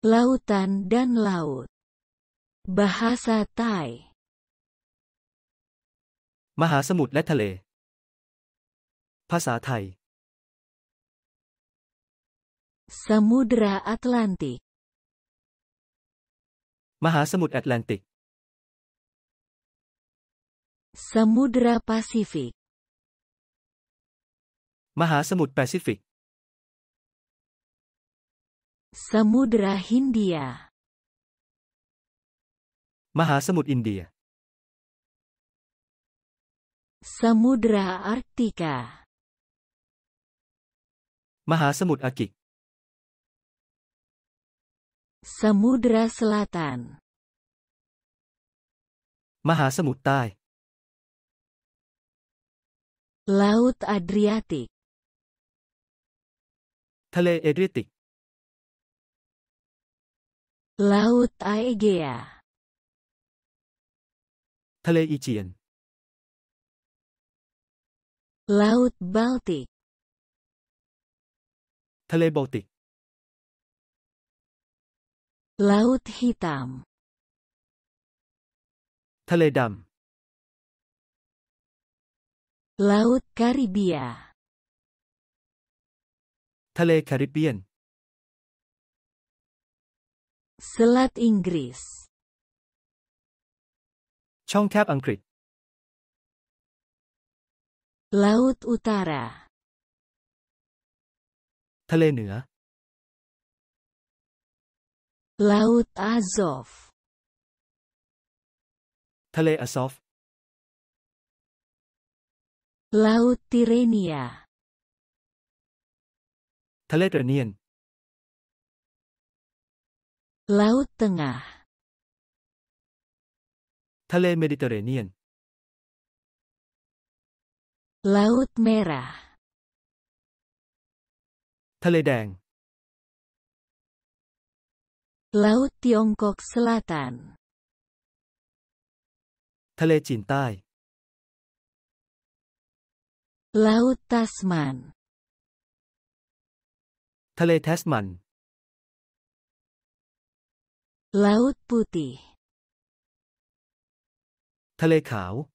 Lautan dan Laut Bahasa Thai Mahasamud dan Thale Bahasa Thai Samudra Atlantik Mahasamud Atlantik Samudra Pasifik Mahasamud Pasifik Samudra Hindia Mahasemut India Samudra Arktika Mahasemut Akik Samudra Selatan Mahasemut Thai Laut Adriatik Thale Adriatik Laut Aegea. Aegean. Laut Baltik Baltik. Laut Hitam Dam. Laut Karibia Karibian. Selat Inggris Chongqing Angkrit Laut Utara Nua. Laut Azov Azov, Laut Tirrenia Tirrenian. Laut Tengah. Tale Mediterranean. Laut Merah. Tale Laut Tiongkok Selatan. Tale Cintai. Laut Tasman. Tale Tasman. Laut Putih. Telekau.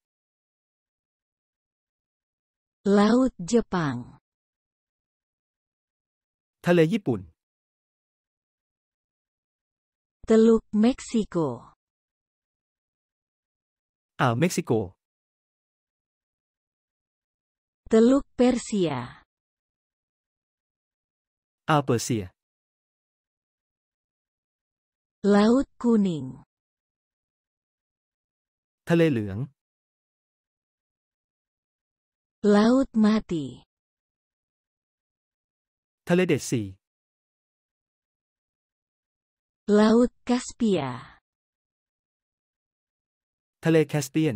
Laut Jepang. Tale Jepun. Teluk Meksiko. Ah, Meksiko. Teluk Persia. Ah, Persia. Laut kuning. ทะเลเหลือง Laut mati. ทะเลเดดสี Laut Kaspia. ทะเลแคสเปียน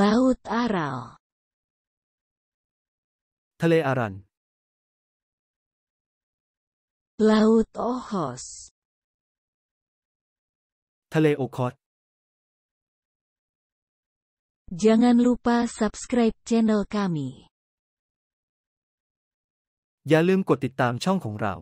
Laut Aral. ทะเลอารัน Laut Ohos ทะเลโอคอต Jangan lupa subscribe channel kami อย่าลืมกดติดตามช่องของเรา